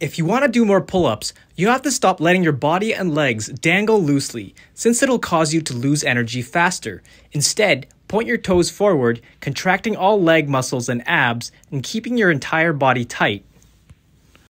If you want to do more pull-ups, you have to stop letting your body and legs dangle loosely, since it'll cause you to lose energy faster. Instead, point your toes forward, contracting all leg muscles and abs, and keeping your entire body tight.